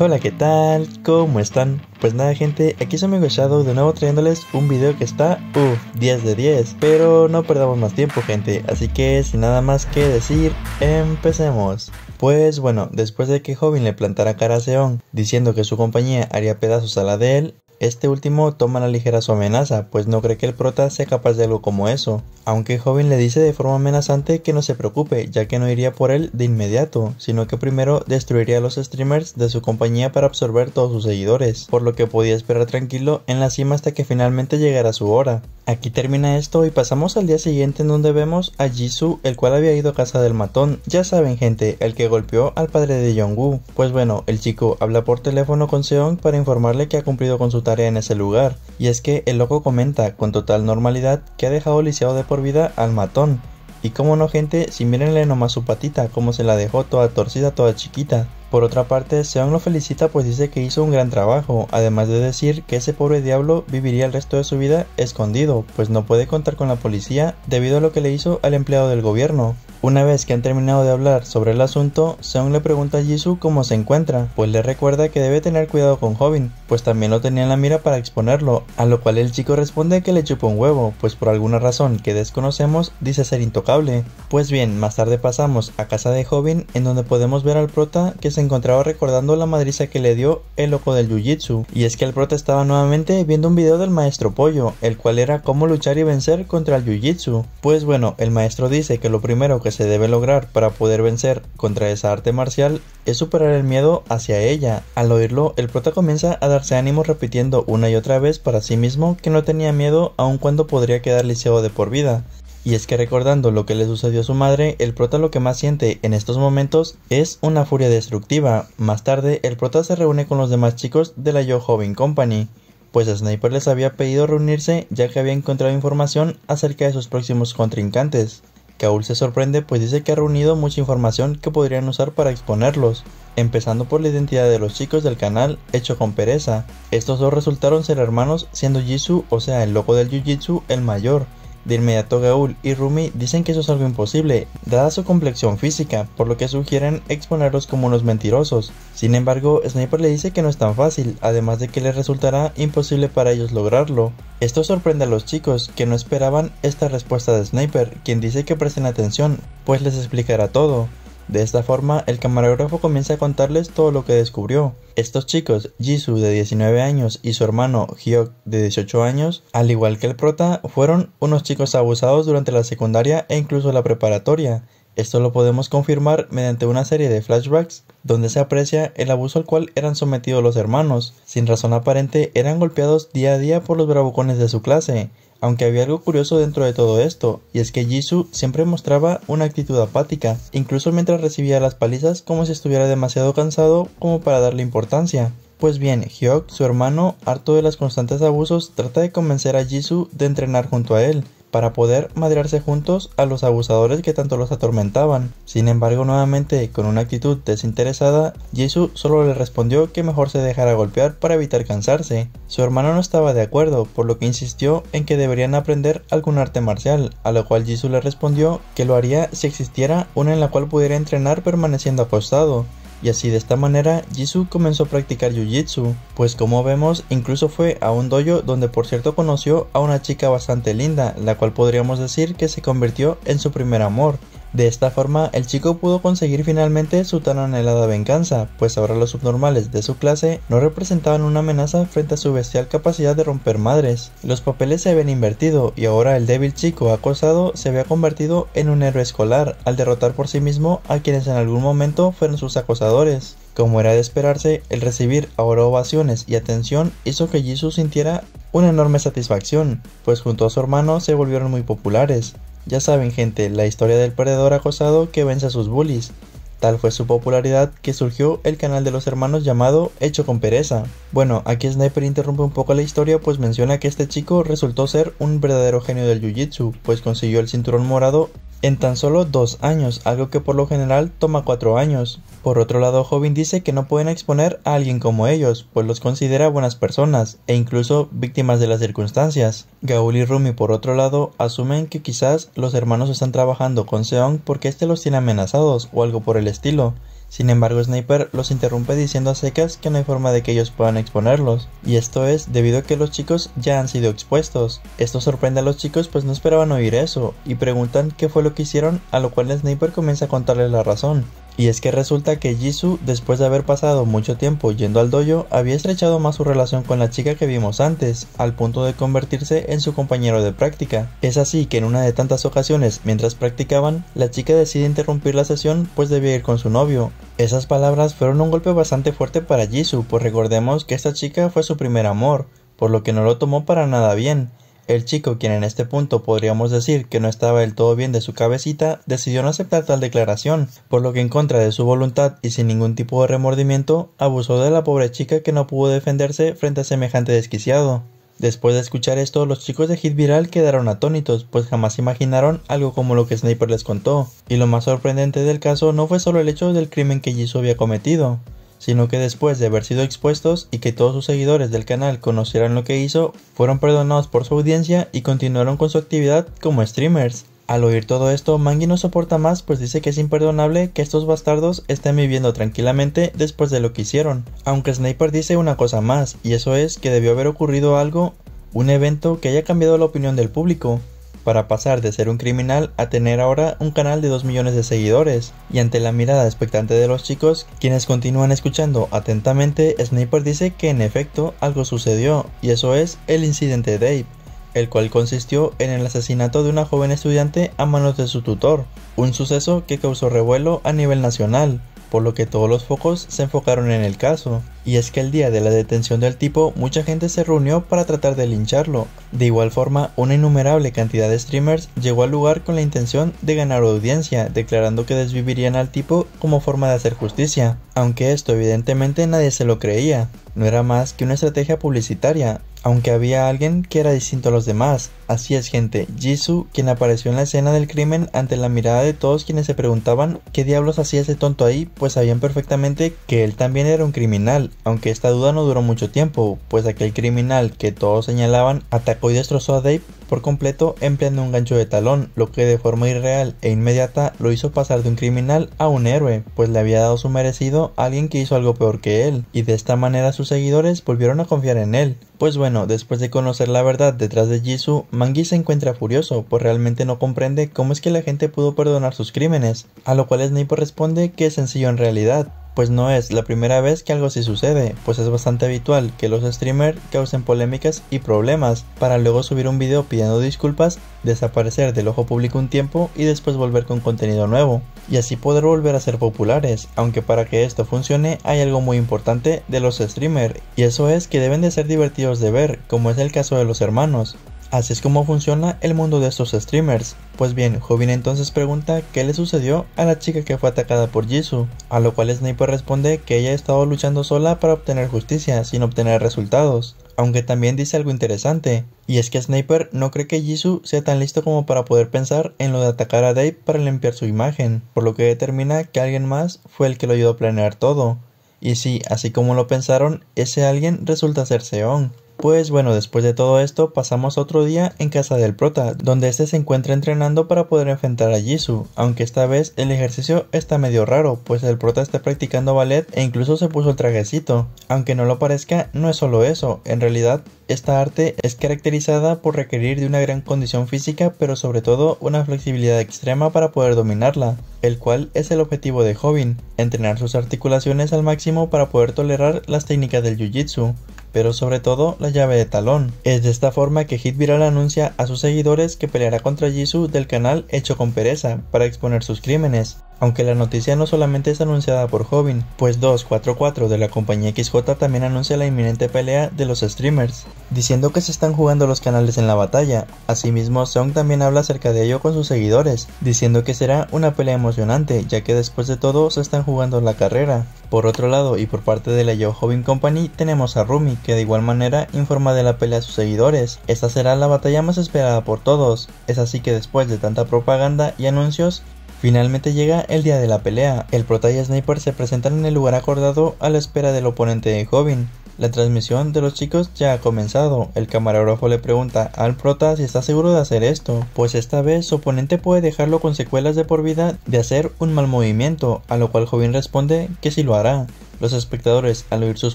Hola, ¿qué tal? ¿Cómo están? Pues nada gente, aquí es amigo Shadow de nuevo trayéndoles un video que está, uff, 10 de 10 Pero no perdamos más tiempo gente, así que sin nada más que decir, empecemos Pues bueno, después de que Hobin le plantara cara a Seon, diciendo que su compañía haría pedazos a la de él este último toma la ligera su amenaza, pues no cree que el prota sea capaz de algo como eso, aunque joven le dice de forma amenazante que no se preocupe, ya que no iría por él de inmediato, sino que primero destruiría a los streamers de su compañía para absorber todos sus seguidores, por lo que podía esperar tranquilo en la cima hasta que finalmente llegara su hora. Aquí termina esto y pasamos al día siguiente en donde vemos a Jisoo, el cual había ido a casa del matón, ya saben gente, el que golpeó al padre de Jongwoo. Pues bueno, el chico habla por teléfono con Seong para informarle que ha cumplido con su en ese lugar, y es que el loco comenta con total normalidad que ha dejado lisiado de por vida al matón. Y como no gente, si mirenle nomás su patita, como se la dejó toda torcida, toda chiquita. Por otra parte, Seon lo felicita pues dice que hizo un gran trabajo, además de decir que ese pobre diablo viviría el resto de su vida escondido, pues no puede contar con la policía debido a lo que le hizo al empleado del gobierno. Una vez que han terminado de hablar sobre el asunto, Seon le pregunta a Jisoo cómo se encuentra, pues le recuerda que debe tener cuidado con Jovin, pues también lo tenía en la mira para exponerlo, a lo cual el chico responde que le chupa un huevo, pues por alguna razón que desconocemos dice ser intocable. Pues bien, más tarde pasamos a casa de Jovin en donde podemos ver al prota que se encontraba recordando la madriza que le dio el loco del Jiu-Jitsu, y es que el prota estaba nuevamente viendo un video del maestro Pollo, el cual era cómo luchar y vencer contra el Jiu-Jitsu. Pues bueno, el maestro dice que lo primero que se debe lograr para poder vencer contra esa arte marcial es superar el miedo hacia ella. Al oírlo, el prota comienza a darse ánimo repitiendo una y otra vez para sí mismo que no tenía miedo aun cuando podría quedar liceo de por vida. Y es que recordando lo que le sucedió a su madre, el prota lo que más siente en estos momentos es una furia destructiva. Más tarde, el prota se reúne con los demás chicos de la Yo Company, pues Sniper les había pedido reunirse ya que había encontrado información acerca de sus próximos contrincantes. Kaul se sorprende pues dice que ha reunido mucha información que podrían usar para exponerlos, empezando por la identidad de los chicos del canal hecho con pereza. Estos dos resultaron ser hermanos siendo Jisoo, o sea el loco del Jiu-Jitsu, el mayor, de inmediato Gaul y Rumi dicen que eso es algo imposible, dada su complexión física, por lo que sugieren exponerlos como unos mentirosos. Sin embargo, Sniper le dice que no es tan fácil, además de que les resultará imposible para ellos lograrlo. Esto sorprende a los chicos, que no esperaban esta respuesta de Sniper, quien dice que presten atención, pues les explicará todo. De esta forma, el camarógrafo comienza a contarles todo lo que descubrió. Estos chicos, Jisoo de 19 años y su hermano Hyuk de 18 años, al igual que el prota, fueron unos chicos abusados durante la secundaria e incluso la preparatoria. Esto lo podemos confirmar mediante una serie de flashbacks donde se aprecia el abuso al cual eran sometidos los hermanos. Sin razón aparente eran golpeados día a día por los bravucones de su clase, aunque había algo curioso dentro de todo esto, y es que Jisoo siempre mostraba una actitud apática, incluso mientras recibía las palizas como si estuviera demasiado cansado como para darle importancia. Pues bien, Hyok, su hermano, harto de los constantes abusos, trata de convencer a Jisoo de entrenar junto a él, para poder madrearse juntos a los abusadores que tanto los atormentaban. Sin embargo, nuevamente, con una actitud desinteresada, Jisoo solo le respondió que mejor se dejara golpear para evitar cansarse. Su hermano no estaba de acuerdo, por lo que insistió en que deberían aprender algún arte marcial, a lo cual Jisoo le respondió que lo haría si existiera una en la cual pudiera entrenar permaneciendo acostado y así de esta manera Jisoo comenzó a practicar Jiu-Jitsu, pues como vemos incluso fue a un dojo donde por cierto conoció a una chica bastante linda, la cual podríamos decir que se convirtió en su primer amor, de esta forma, el chico pudo conseguir finalmente su tan anhelada venganza, pues ahora los subnormales de su clase no representaban una amenaza frente a su bestial capacidad de romper madres. Los papeles se habían invertido y ahora el débil chico acosado se había convertido en un héroe escolar al derrotar por sí mismo a quienes en algún momento fueron sus acosadores. Como era de esperarse, el recibir ahora ovaciones y atención hizo que Jisoo sintiera una enorme satisfacción, pues junto a su hermano se volvieron muy populares. Ya saben gente, la historia del perdedor acosado que vence a sus bullies. Tal fue su popularidad que surgió el canal de los hermanos llamado Hecho con Pereza. Bueno, aquí Sniper interrumpe un poco la historia pues menciona que este chico resultó ser un verdadero genio del Jiu-Jitsu, pues consiguió el cinturón morado en tan solo dos años, algo que por lo general toma cuatro años. Por otro lado, Jovin dice que no pueden exponer a alguien como ellos, pues los considera buenas personas e incluso víctimas de las circunstancias. Gaul y Rumi, por otro lado, asumen que quizás los hermanos están trabajando con Seong porque éste los tiene amenazados o algo por el estilo. Sin embargo, Sniper los interrumpe diciendo a secas que no hay forma de que ellos puedan exponerlos, y esto es debido a que los chicos ya han sido expuestos. Esto sorprende a los chicos pues no esperaban oír eso, y preguntan qué fue lo que hicieron, a lo cual Sniper comienza a contarles la razón, y es que resulta que Jisoo, después de haber pasado mucho tiempo yendo al dojo, había estrechado más su relación con la chica que vimos antes, al punto de convertirse en su compañero de práctica. Es así que en una de tantas ocasiones, mientras practicaban, la chica decide interrumpir la sesión pues debía ir con su novio. Esas palabras fueron un golpe bastante fuerte para Jisoo, pues recordemos que esta chica fue su primer amor, por lo que no lo tomó para nada bien, el chico, quien en este punto podríamos decir que no estaba del todo bien de su cabecita, decidió no aceptar tal declaración, por lo que en contra de su voluntad y sin ningún tipo de remordimiento, abusó de la pobre chica que no pudo defenderse frente a semejante desquiciado. Después de escuchar esto, los chicos de Hit Viral quedaron atónitos, pues jamás imaginaron algo como lo que Sniper les contó. Y lo más sorprendente del caso no fue solo el hecho del crimen que Jisoo había cometido, sino que después de haber sido expuestos y que todos sus seguidores del canal conocieran lo que hizo, fueron perdonados por su audiencia y continuaron con su actividad como streamers. Al oír todo esto, Mangi no soporta más pues dice que es imperdonable que estos bastardos estén viviendo tranquilamente después de lo que hicieron. Aunque Sniper dice una cosa más, y eso es que debió haber ocurrido algo, un evento que haya cambiado la opinión del público, para pasar de ser un criminal a tener ahora un canal de 2 millones de seguidores. Y ante la mirada expectante de los chicos, quienes continúan escuchando atentamente, Sniper dice que en efecto algo sucedió, y eso es el incidente Dave el cual consistió en el asesinato de una joven estudiante a manos de su tutor, un suceso que causó revuelo a nivel nacional, por lo que todos los focos se enfocaron en el caso. Y es que el día de la detención del tipo mucha gente se reunió para tratar de lincharlo. De igual forma, una innumerable cantidad de streamers llegó al lugar con la intención de ganar audiencia, declarando que desvivirían al tipo como forma de hacer justicia, aunque esto evidentemente nadie se lo creía. No era más que una estrategia publicitaria, aunque había alguien que era distinto a los demás, Así es gente, Jisoo, quien apareció en la escena del crimen ante la mirada de todos quienes se preguntaban qué diablos hacía ese tonto ahí, pues sabían perfectamente que él también era un criminal, aunque esta duda no duró mucho tiempo, pues aquel criminal que todos señalaban atacó y destrozó a Dave por completo empleando un gancho de talón, lo que de forma irreal e inmediata lo hizo pasar de un criminal a un héroe, pues le había dado su merecido a alguien que hizo algo peor que él, y de esta manera sus seguidores volvieron a confiar en él. Pues bueno, después de conocer la verdad detrás de Jisoo, Mangui se encuentra furioso, pues realmente no comprende cómo es que la gente pudo perdonar sus crímenes, a lo cual Snape responde que es sencillo en realidad, pues no es la primera vez que algo así sucede, pues es bastante habitual que los streamers causen polémicas y problemas para luego subir un video pidiendo disculpas, desaparecer del ojo público un tiempo y después volver con contenido nuevo, y así poder volver a ser populares, aunque para que esto funcione hay algo muy importante de los streamers, y eso es que deben de ser divertidos de ver, como es el caso de los hermanos, Así es como funciona el mundo de estos streamers. Pues bien, Jovin entonces pregunta qué le sucedió a la chica que fue atacada por Jisoo, a lo cual Sniper responde que ella ha estado luchando sola para obtener justicia sin obtener resultados, aunque también dice algo interesante, y es que Sniper no cree que Jisoo sea tan listo como para poder pensar en lo de atacar a Dave para limpiar su imagen, por lo que determina que alguien más fue el que lo ayudó a planear todo. Y sí, así como lo pensaron, ese alguien resulta ser Seon, pues bueno, después de todo esto, pasamos otro día en casa del prota, donde este se encuentra entrenando para poder enfrentar a Jisoo, aunque esta vez el ejercicio está medio raro, pues el prota está practicando ballet e incluso se puso el trajecito. Aunque no lo parezca, no es solo eso, en realidad esta arte es caracterizada por requerir de una gran condición física, pero sobre todo una flexibilidad extrema para poder dominarla, el cual es el objetivo de Jovin, entrenar sus articulaciones al máximo para poder tolerar las técnicas del jiu-jitsu pero sobre todo la llave de talón. Es de esta forma que Hit Viral anuncia a sus seguidores que peleará contra Jisoo del canal Hecho con Pereza para exponer sus crímenes. Aunque la noticia no solamente es anunciada por Jovin, pues 244 de la compañía XJ también anuncia la inminente pelea de los streamers, diciendo que se están jugando los canales en la batalla. Asimismo, Song también habla acerca de ello con sus seguidores, diciendo que será una pelea emocionante, ya que después de todo se están jugando la carrera. Por otro lado, y por parte de la Yo Jovin Company, tenemos a Rumi, que de igual manera informa de la pelea a sus seguidores. Esta será la batalla más esperada por todos, es así que después de tanta propaganda y anuncios, Finalmente llega el día de la pelea. El prota y Sniper se presentan en el lugar acordado a la espera del oponente de Jovin. La transmisión de los chicos ya ha comenzado. El camarógrafo le pregunta al prota si está seguro de hacer esto, pues esta vez su oponente puede dejarlo con secuelas de por vida de hacer un mal movimiento, a lo cual Jovin responde que sí lo hará. Los espectadores, al oír sus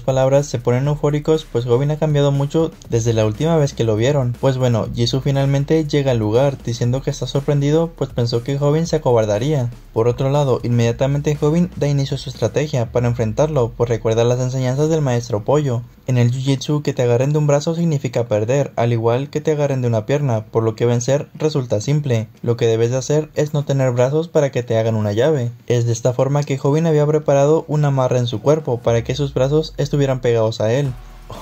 palabras, se ponen eufóricos, pues Jovin ha cambiado mucho desde la última vez que lo vieron. Pues bueno, Jisoo finalmente llega al lugar, diciendo que está sorprendido, pues pensó que Jovin se acobardaría. Por otro lado, inmediatamente Jovin da inicio a su estrategia para enfrentarlo, pues recuerda las enseñanzas del maestro Pollo. En el Jiu-Jitsu, que te agarren de un brazo significa perder, al igual que te agarren de una pierna, por lo que vencer resulta simple. Lo que debes de hacer es no tener brazos para que te hagan una llave. Es de esta forma que Jovin había preparado una amarra en su cuerpo para que sus brazos estuvieran pegados a él.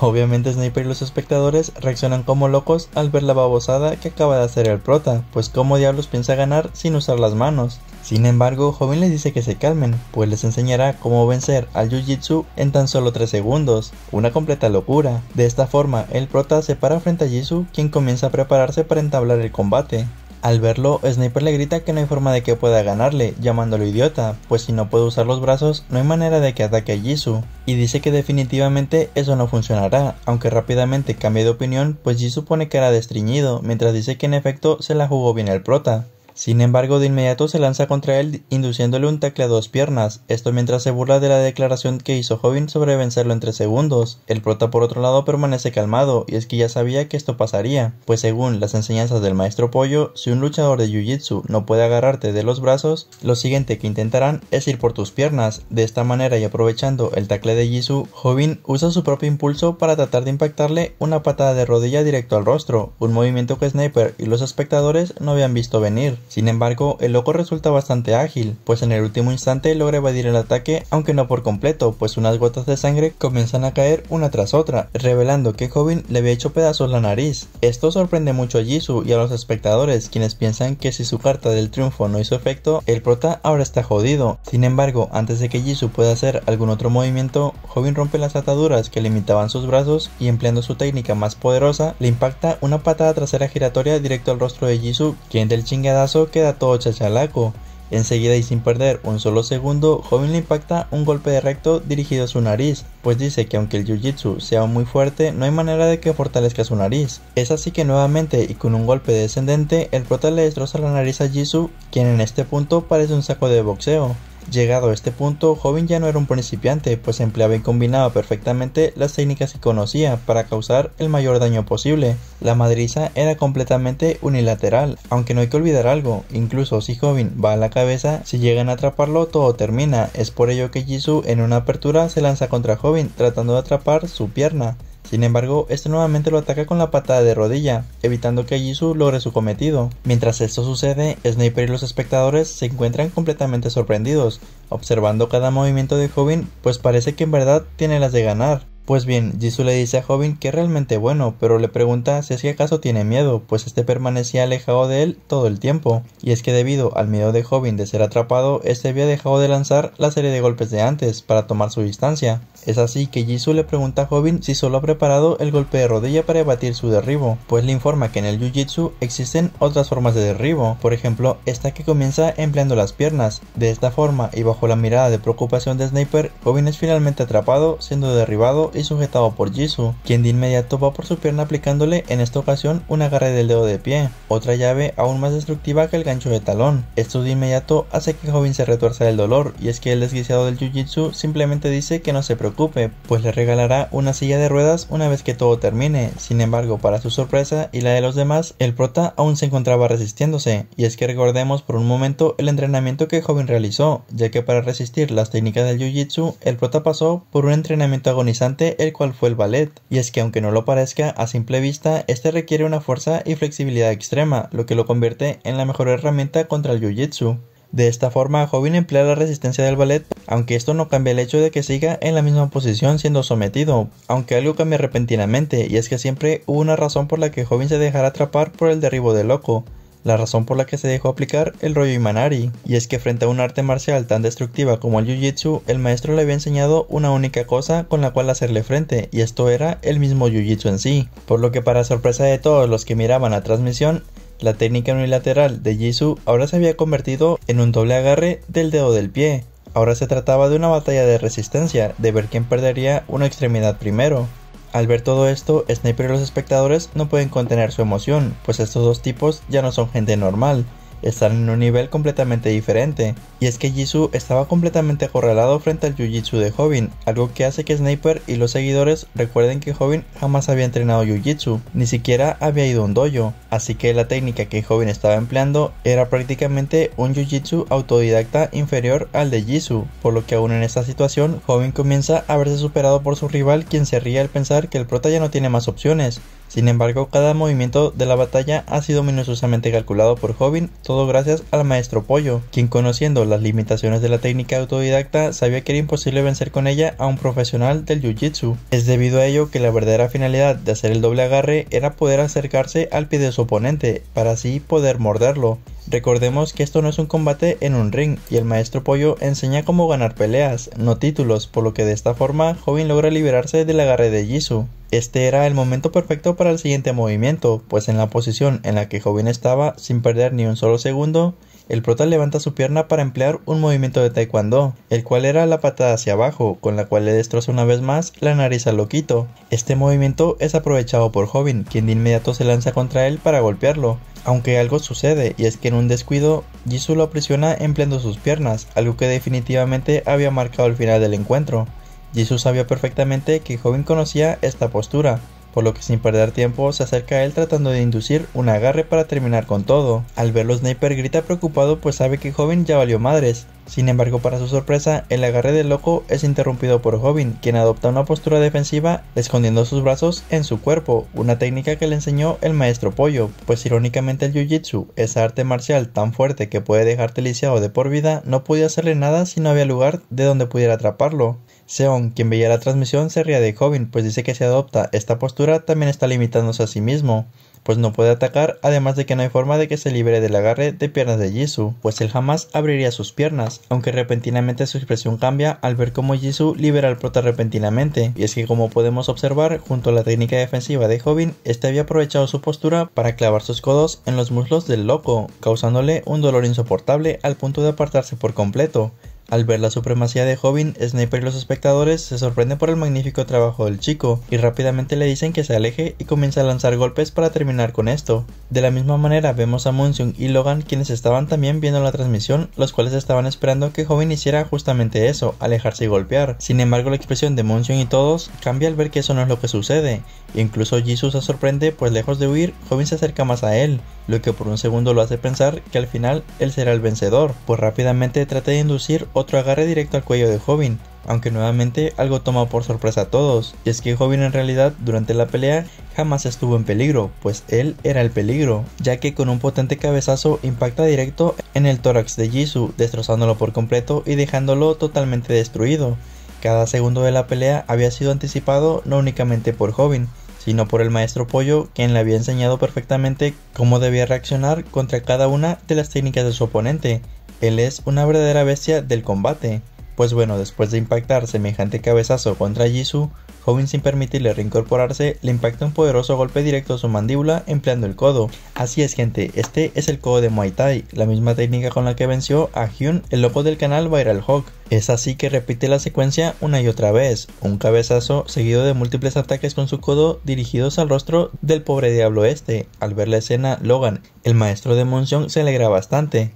Obviamente Sniper y los espectadores reaccionan como locos al ver la babosada que acaba de hacer el prota, pues cómo diablos piensa ganar sin usar las manos. Sin embargo, Joven les dice que se calmen, pues les enseñará cómo vencer al Jiu-Jitsu en tan solo 3 segundos, una completa locura. De esta forma, el prota se para frente a Jisoo, quien comienza a prepararse para entablar el combate. Al verlo, Sniper le grita que no hay forma de que pueda ganarle, llamándolo idiota, pues si no puede usar los brazos, no hay manera de que ataque a Jisoo, y dice que definitivamente eso no funcionará, aunque rápidamente cambia de opinión, pues Jisoo pone que era destriñido, mientras dice que en efecto se la jugó bien el prota. Sin embargo, de inmediato se lanza contra él induciéndole un tacle a dos piernas, esto mientras se burla de la declaración que hizo Jovin sobre vencerlo en tres segundos. El prota por otro lado permanece calmado, y es que ya sabía que esto pasaría, pues según las enseñanzas del maestro Pollo, si un luchador de Jiu-Jitsu no puede agarrarte de los brazos, lo siguiente que intentarán es ir por tus piernas. De esta manera y aprovechando el tacle de Jisoo, Hobin usa su propio impulso para tratar de impactarle una patada de rodilla directo al rostro, un movimiento que Sniper y los espectadores no habían visto venir. Sin embargo, el loco resulta bastante ágil, pues en el último instante logra evadir el ataque, aunque no por completo, pues unas gotas de sangre comienzan a caer una tras otra, revelando que Jobin le había hecho pedazos la nariz. Esto sorprende mucho a Jisoo y a los espectadores, quienes piensan que si su carta del triunfo no hizo efecto, el prota ahora está jodido. Sin embargo, antes de que Jisoo pueda hacer algún otro movimiento, Jobin rompe las ataduras que limitaban sus brazos y empleando su técnica más poderosa, le impacta una patada trasera giratoria directo al rostro de Jisoo, quien del chingadazo queda todo chachalaco. Enseguida y sin perder un solo segundo, Joven le impacta un golpe de recto dirigido a su nariz, pues dice que aunque el Jiu-Jitsu sea muy fuerte, no hay manera de que fortalezca su nariz. Es así que nuevamente y con un golpe descendente, el prota le destroza la nariz a Jisoo, quien en este punto parece un saco de boxeo. Llegado a este punto, Joven ya no era un principiante, pues empleaba y combinaba perfectamente las técnicas que conocía para causar el mayor daño posible. La madriza era completamente unilateral, aunque no hay que olvidar algo, incluso si Joven va a la cabeza, si llegan a atraparlo todo termina, es por ello que Jisoo en una apertura se lanza contra Joven tratando de atrapar su pierna. Sin embargo, este nuevamente lo ataca con la patada de rodilla, evitando que Jisoo logre su cometido. Mientras esto sucede, Sniper y los espectadores se encuentran completamente sorprendidos, observando cada movimiento de Jovin, pues parece que en verdad tiene las de ganar. Pues bien, Jisoo le dice a Jovin que es realmente bueno, pero le pregunta si es que acaso tiene miedo, pues este permanecía alejado de él todo el tiempo, y es que debido al miedo de Jovin de ser atrapado, este había dejado de lanzar la serie de golpes de antes para tomar su distancia. Es así que Jisoo le pregunta a Jobin si solo ha preparado el golpe de rodilla para evadir su derribo, pues le informa que en el Jiu-Jitsu existen otras formas de derribo, por ejemplo esta que comienza empleando las piernas. De esta forma y bajo la mirada de preocupación de Sniper, Jobin es finalmente atrapado, siendo derribado y sujetado por Jisoo, quien de inmediato va por su pierna aplicándole en esta ocasión un agarre del dedo de pie, otra llave aún más destructiva que el gancho de talón. Esto de inmediato hace que Jobin se retuerza del dolor, y es que el desguiciado del Jiu-Jitsu simplemente dice que no se preocupa preocupe, pues le regalará una silla de ruedas una vez que todo termine. Sin embargo, para su sorpresa y la de los demás, el prota aún se encontraba resistiéndose, y es que recordemos por un momento el entrenamiento que Joven realizó, ya que para resistir las técnicas del Jiu-Jitsu, el prota pasó por un entrenamiento agonizante el cual fue el ballet, y es que aunque no lo parezca a simple vista, este requiere una fuerza y flexibilidad extrema, lo que lo convierte en la mejor herramienta contra el Jiu-Jitsu. De esta forma, Jovin emplea la resistencia del ballet, aunque esto no cambia el hecho de que siga en la misma posición siendo sometido, aunque algo cambia repentinamente, y es que siempre hubo una razón por la que Jovin se dejara atrapar por el derribo de Loco, la razón por la que se dejó aplicar el rollo Imanari, y es que frente a un arte marcial tan destructiva como el Jiu-Jitsu, el maestro le había enseñado una única cosa con la cual hacerle frente, y esto era el mismo Jiu-Jitsu en sí, por lo que para sorpresa de todos los que miraban la transmisión, la técnica unilateral de Jisoo ahora se había convertido en un doble agarre del dedo del pie. Ahora se trataba de una batalla de resistencia, de ver quién perdería una extremidad primero. Al ver todo esto, Sniper y los espectadores no pueden contener su emoción, pues estos dos tipos ya no son gente normal, están en un nivel completamente diferente, y es que Jisoo estaba completamente acorralado frente al Jiu-Jitsu de Hobin, algo que hace que Sniper y los seguidores recuerden que Hobin jamás había entrenado Jiu-Jitsu, ni siquiera había ido a un dojo, así que la técnica que Hobin estaba empleando era prácticamente un Jiu-Jitsu autodidacta inferior al de Jisoo, por lo que aún en esta situación Hobin comienza a verse superado por su rival quien se ríe al pensar que el prota ya no tiene más opciones, sin embargo, cada movimiento de la batalla ha sido minuciosamente calculado por Jovin, todo gracias al maestro Pollo, quien conociendo las limitaciones de la técnica autodidacta sabía que era imposible vencer con ella a un profesional del Jiu-Jitsu. Es debido a ello que la verdadera finalidad de hacer el doble agarre era poder acercarse al pie de su oponente, para así poder morderlo. Recordemos que esto no es un combate en un ring y el maestro Pollo enseña cómo ganar peleas, no títulos, por lo que de esta forma Jovin logra liberarse del agarre de Jisoo. Este era el momento perfecto para el siguiente movimiento, pues en la posición en la que Jovin estaba sin perder ni un solo segundo, el prota levanta su pierna para emplear un movimiento de taekwondo, el cual era la patada hacia abajo, con la cual le destroza una vez más la nariz al loquito. Este movimiento es aprovechado por Joven, quien de inmediato se lanza contra él para golpearlo, aunque algo sucede, y es que en un descuido, Jisoo lo aprisiona empleando sus piernas, algo que definitivamente había marcado el final del encuentro. Jisoo sabía perfectamente que Joven conocía esta postura, por lo que sin perder tiempo se acerca a él tratando de inducir un agarre para terminar con todo. Al verlo Sniper grita preocupado pues sabe que joven ya valió madres, sin embargo, para su sorpresa, el agarre del loco es interrumpido por Jobin, quien adopta una postura defensiva, escondiendo sus brazos en su cuerpo, una técnica que le enseñó el maestro Pollo, pues irónicamente el Jiu-Jitsu, esa arte marcial tan fuerte que puede dejarte lisiado de por vida, no podía hacerle nada si no había lugar de donde pudiera atraparlo. Seon, quien veía la transmisión, se ría de Hobin, pues dice que si adopta esta postura también está limitándose a sí mismo pues no puede atacar, además de que no hay forma de que se libere del agarre de piernas de Jisoo, pues él jamás abriría sus piernas, aunque repentinamente su expresión cambia al ver cómo Jisoo libera al prota repentinamente, y es que como podemos observar, junto a la técnica defensiva de Jovin, este había aprovechado su postura para clavar sus codos en los muslos del loco, causándole un dolor insoportable al punto de apartarse por completo, al ver la supremacía de Hobin, Sniper y los espectadores se sorprenden por el magnífico trabajo del chico y rápidamente le dicen que se aleje y comienza a lanzar golpes para terminar con esto. De la misma manera vemos a Munson y Logan quienes estaban también viendo la transmisión, los cuales estaban esperando que Hobin hiciera justamente eso, alejarse y golpear. Sin embargo la expresión de Munson y todos cambia al ver que eso no es lo que sucede. Incluso Jisoo se sorprende pues lejos de huir, Hobin se acerca más a él, lo que por un segundo lo hace pensar que al final él será el vencedor, pues rápidamente trata de inducir otro agarre directo al cuello de Jovin, aunque nuevamente algo toma por sorpresa a todos, y es que Jovin en realidad durante la pelea jamás estuvo en peligro, pues él era el peligro, ya que con un potente cabezazo impacta directo en el tórax de Jisoo, destrozándolo por completo y dejándolo totalmente destruido. Cada segundo de la pelea había sido anticipado no únicamente por Jovin, sino por el maestro Pollo, quien le había enseñado perfectamente cómo debía reaccionar contra cada una de las técnicas de su oponente, él es una verdadera bestia del combate. Pues bueno, después de impactar semejante cabezazo contra Jisoo, Joven sin permitirle reincorporarse, le impacta un poderoso golpe directo a su mandíbula empleando el codo. Así es gente, este es el codo de Muay Thai, la misma técnica con la que venció a Hyun, el loco del canal Viral Hawk. Es así que repite la secuencia una y otra vez, un cabezazo seguido de múltiples ataques con su codo dirigidos al rostro del pobre diablo este. Al ver la escena, Logan, el maestro de Monción, se alegra bastante,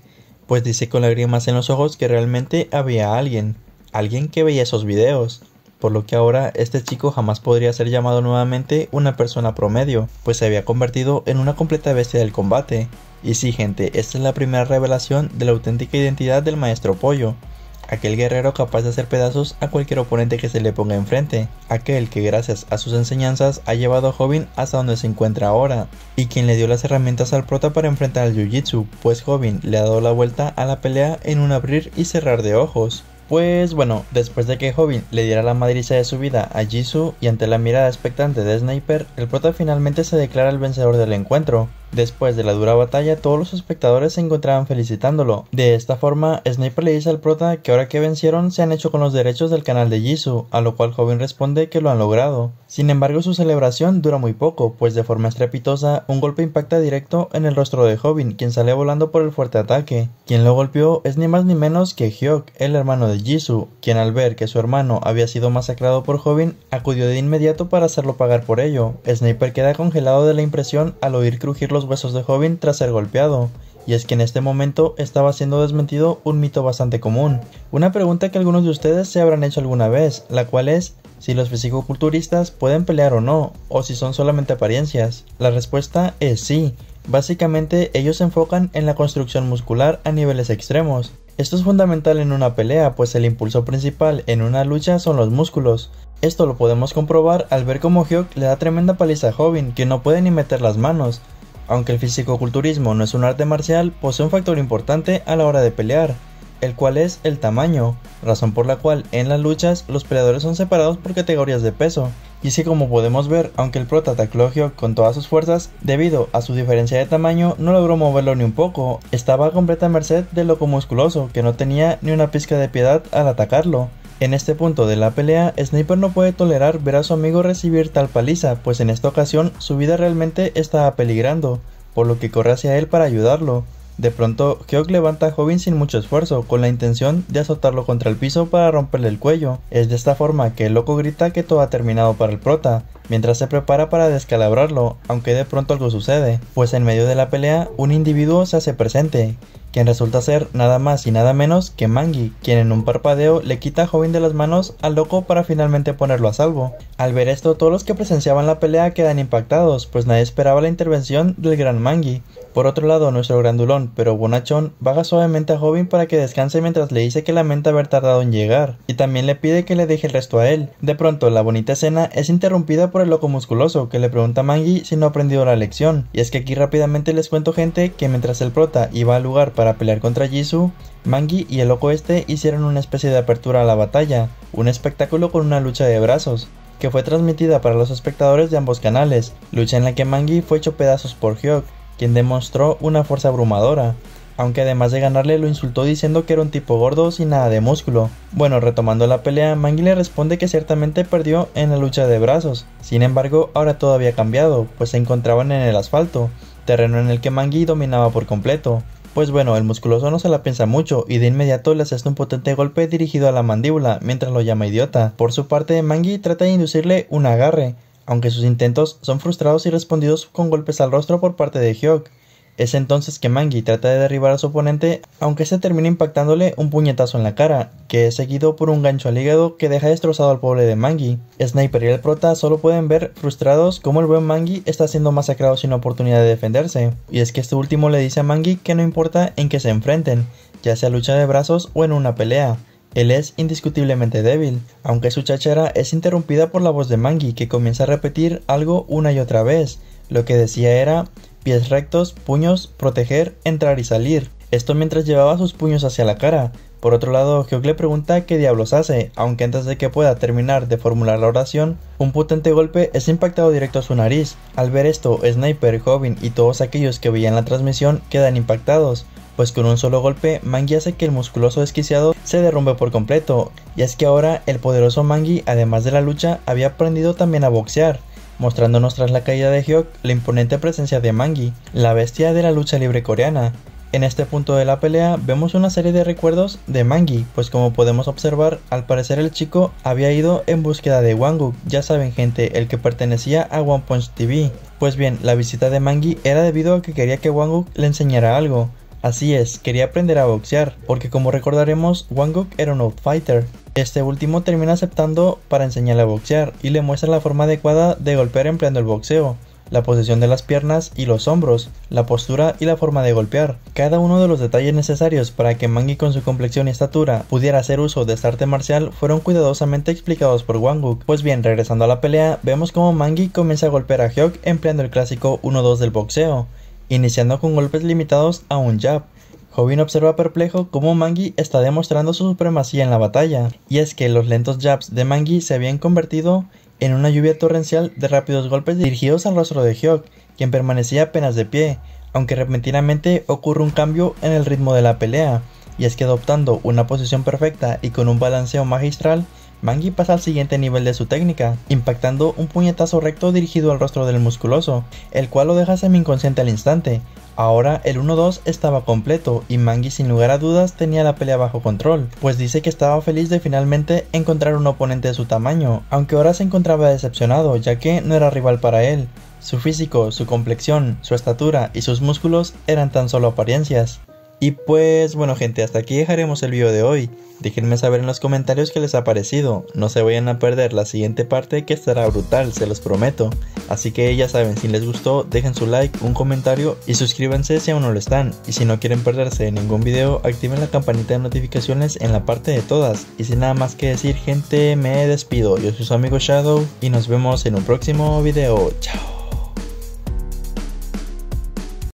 pues dice con lágrimas en los ojos que realmente había alguien, alguien que veía esos videos, por lo que ahora este chico jamás podría ser llamado nuevamente una persona promedio, pues se había convertido en una completa bestia del combate. Y sí gente, esta es la primera revelación de la auténtica identidad del maestro Pollo, aquel guerrero capaz de hacer pedazos a cualquier oponente que se le ponga enfrente, aquel que gracias a sus enseñanzas ha llevado a Hobin hasta donde se encuentra ahora, y quien le dio las herramientas al prota para enfrentar al jiu pues Hobin le ha dado la vuelta a la pelea en un abrir y cerrar de ojos. Pues bueno, después de que Hobin le diera la madriza de su vida a Jitsu y ante la mirada expectante de Sniper, el prota finalmente se declara el vencedor del encuentro, Después de la dura batalla, todos los espectadores se encontraban felicitándolo. De esta forma, Sniper le dice al prota que ahora que vencieron se han hecho con los derechos del canal de Jisoo, a lo cual Joven responde que lo han logrado. Sin embargo, su celebración dura muy poco, pues de forma estrepitosa, un golpe impacta directo en el rostro de Joven, quien sale volando por el fuerte ataque. Quien lo golpeó es ni más ni menos que Hyok, el hermano de Jisoo, quien al ver que su hermano había sido masacrado por Joven, acudió de inmediato para hacerlo pagar por ello. Sniper queda congelado de la impresión al oír crujir los huesos de joven tras ser golpeado, y es que en este momento estaba siendo desmentido un mito bastante común. Una pregunta que algunos de ustedes se habrán hecho alguna vez, la cual es si los fisicoculturistas pueden pelear o no, o si son solamente apariencias. La respuesta es sí. Básicamente ellos se enfocan en la construcción muscular a niveles extremos. Esto es fundamental en una pelea, pues el impulso principal en una lucha son los músculos, esto lo podemos comprobar al ver cómo Hyuk le da tremenda paliza a Joven, que no puede ni meter las manos, aunque el físico-culturismo no es un arte marcial, posee un factor importante a la hora de pelear, el cual es el tamaño, razón por la cual en las luchas los peleadores son separados por categorías de peso. Y si como podemos ver, aunque el prota con todas sus fuerzas, debido a su diferencia de tamaño no logró moverlo ni un poco, estaba a completa merced del loco musculoso que no tenía ni una pizca de piedad al atacarlo. En este punto de la pelea, Sniper no puede tolerar ver a su amigo recibir tal paliza, pues en esta ocasión su vida realmente estaba peligrando, por lo que corre hacia él para ayudarlo. De pronto, Geog levanta a Jovin sin mucho esfuerzo, con la intención de azotarlo contra el piso para romperle el cuello. Es de esta forma que el loco grita que todo ha terminado para el prota, mientras se prepara para descalabrarlo, aunque de pronto algo sucede, pues en medio de la pelea un individuo se hace presente, quien resulta ser nada más y nada menos que Mangi, quien en un parpadeo le quita a Joven de las manos al loco para finalmente ponerlo a salvo. Al ver esto, todos los que presenciaban la pelea quedan impactados, pues nadie esperaba la intervención del gran Mangi, por otro lado, nuestro grandulón, pero bonachón, vaga suavemente a Hobin para que descanse mientras le dice que lamenta haber tardado en llegar, y también le pide que le deje el resto a él. De pronto, la bonita escena es interrumpida por el loco musculoso, que le pregunta a Mangi si no ha aprendido la lección. Y es que aquí rápidamente les cuento gente que mientras el prota iba al lugar para pelear contra Jisoo, Mangi y el loco este hicieron una especie de apertura a la batalla, un espectáculo con una lucha de brazos, que fue transmitida para los espectadores de ambos canales, lucha en la que Mangi fue hecho pedazos por Hyuk, quien demostró una fuerza abrumadora, aunque además de ganarle lo insultó diciendo que era un tipo gordo sin nada de músculo. Bueno, retomando la pelea, Mangi le responde que ciertamente perdió en la lucha de brazos, sin embargo ahora todo había cambiado, pues se encontraban en el asfalto, terreno en el que Mangui dominaba por completo. Pues bueno, el musculoso no se la piensa mucho y de inmediato le hace un potente golpe dirigido a la mandíbula mientras lo llama idiota. Por su parte, Mangui trata de inducirle un agarre, aunque sus intentos son frustrados y respondidos con golpes al rostro por parte de Hyok. Es entonces que Mangi trata de derribar a su oponente, aunque se termina impactándole un puñetazo en la cara, que es seguido por un gancho al hígado que deja destrozado al pobre de Mangi. Sniper y el prota solo pueden ver frustrados cómo el buen Mangi está siendo masacrado sin oportunidad de defenderse, y es que este último le dice a Mangi que no importa en qué se enfrenten, ya sea lucha de brazos o en una pelea, él es indiscutiblemente débil, aunque su chachera es interrumpida por la voz de Mangi, que comienza a repetir algo una y otra vez. Lo que decía era pies rectos, puños, proteger, entrar y salir. Esto mientras llevaba sus puños hacia la cara. Por otro lado, Hyuk le pregunta qué diablos hace, aunque antes de que pueda terminar de formular la oración, un potente golpe es impactado directo a su nariz. Al ver esto, Sniper, Joven y todos aquellos que veían la transmisión quedan impactados pues con un solo golpe Mangi hace que el musculoso desquiciado se derrumbe por completo, y es que ahora el poderoso Mangi, además de la lucha, había aprendido también a boxear, mostrándonos tras la caída de Hyuk la imponente presencia de Mangi, la bestia de la lucha libre coreana. En este punto de la pelea vemos una serie de recuerdos de Mangi, pues como podemos observar, al parecer el chico había ido en búsqueda de Wanguk, ya saben gente, el que pertenecía a One Punch TV. Pues bien, la visita de Mangi era debido a que quería que Wanguk le enseñara algo, Así es, quería aprender a boxear, porque como recordaremos, Wang era un outfighter. Este último termina aceptando para enseñarle a boxear y le muestra la forma adecuada de golpear empleando el boxeo, la posición de las piernas y los hombros, la postura y la forma de golpear. Cada uno de los detalles necesarios para que Mangi con su complexión y estatura pudiera hacer uso de esta arte marcial fueron cuidadosamente explicados por Wanguk. Pues bien, regresando a la pelea, vemos como Mangi comienza a golpear a Hyuk empleando el clásico 1-2 del boxeo, Iniciando con golpes limitados a un jab, Jovin observa perplejo cómo Mangi está demostrando su supremacía en la batalla, y es que los lentos jabs de Mangi se habían convertido en una lluvia torrencial de rápidos golpes dirigidos al rostro de Hyok, quien permanecía apenas de pie, aunque repentinamente ocurre un cambio en el ritmo de la pelea, y es que adoptando una posición perfecta y con un balanceo magistral, Mangi pasa al siguiente nivel de su técnica, impactando un puñetazo recto dirigido al rostro del musculoso, el cual lo deja semi-inconsciente al instante. Ahora el 1-2 estaba completo y Mangi sin lugar a dudas tenía la pelea bajo control, pues dice que estaba feliz de finalmente encontrar un oponente de su tamaño, aunque ahora se encontraba decepcionado ya que no era rival para él, su físico, su complexión, su estatura y sus músculos eran tan solo apariencias. Y pues bueno gente, hasta aquí dejaremos el video de hoy. Déjenme saber en los comentarios qué les ha parecido. No se vayan a perder la siguiente parte que estará brutal, se los prometo. Así que ya saben, si les gustó, dejen su like, un comentario y suscríbanse si aún no lo están. Y si no quieren perderse ningún video, activen la campanita de notificaciones en la parte de todas. Y sin nada más que decir gente, me despido. Yo soy su amigo Shadow y nos vemos en un próximo video. Chao.